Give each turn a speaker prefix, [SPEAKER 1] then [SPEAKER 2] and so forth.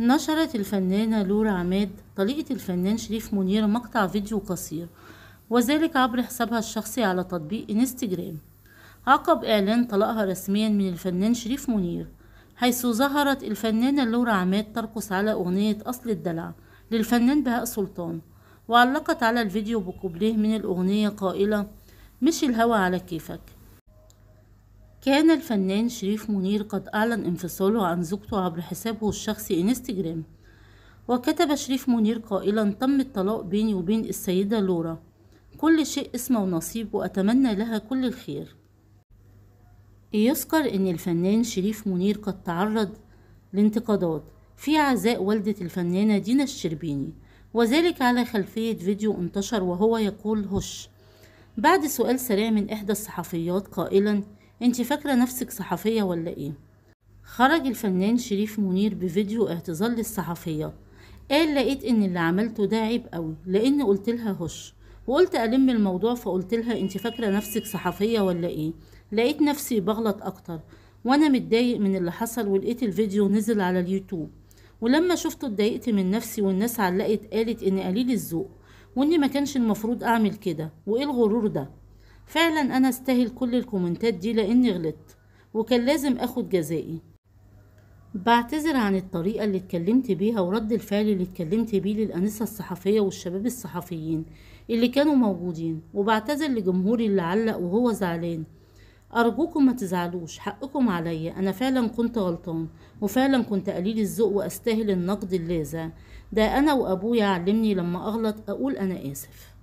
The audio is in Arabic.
[SPEAKER 1] نشرت الفنانة لورا عماد طليقة الفنان شريف منير مقطع فيديو قصير وذلك عبر حسابها الشخصي على تطبيق انستجرام عقب إعلان طلاقها رسميا من الفنان شريف منير حيث ظهرت الفنانة لورا عماد ترقص على أغنية أصل الدلع للفنان بهاء سلطان وعلقت على الفيديو بكوبليه من الأغنية قائلة مش الهوى على كيفك كان الفنان شريف منير قد أعلن انفصاله عن زوجته عبر حسابه الشخصي انستجرام وكتب شريف منير قائلا تم الطلاق بيني وبين السيدة لورا كل شيء اسمه ونصيب وأتمنى لها كل الخير يذكر أن الفنان شريف منير قد تعرض لانتقادات في عزاء والدة الفنانة دينا الشربيني وذلك على خلفية فيديو انتشر وهو يقول هش بعد سؤال سريع من إحدى الصحفيات قائلا انت فاكرة نفسك صحفية ولا ايه خرج الفنان شريف منير بفيديو اعتذار للصحفية قال لقيت ان اللي عملته ده عيب قوي لان قلت لها هش وقلت ألم الموضوع فقلت لها انت فاكرة نفسك صحفية ولا ايه لقيت نفسي بغلط اكتر وانا متضايق من اللي حصل ولقيت الفيديو نزل على اليوتيوب ولما شفته اتضايقت من نفسي والناس علقت قالت ان قليل الذوق واني ما كانش المفروض اعمل كده وايه الغرور ده فعلا انا استاهل كل الكومنتات دي لاني غلطت وكان لازم اخد جزائي بعتذر عن الطريقة اللي اتكلمت بيها ورد الفعل اللي اتكلمت بيه للأنسة الصحفية والشباب الصحفيين اللي كانوا موجودين وبعتذر لجمهوري اللي علق وهو زعلان أرجوكم ما تزعلوش حقكم عليا أنا فعلا كنت غلطان وفعلا كنت قليل الذوق وأستاهل النقد اللاذع ده أنا وأبويا علمني لما أغلط أقول أنا آسف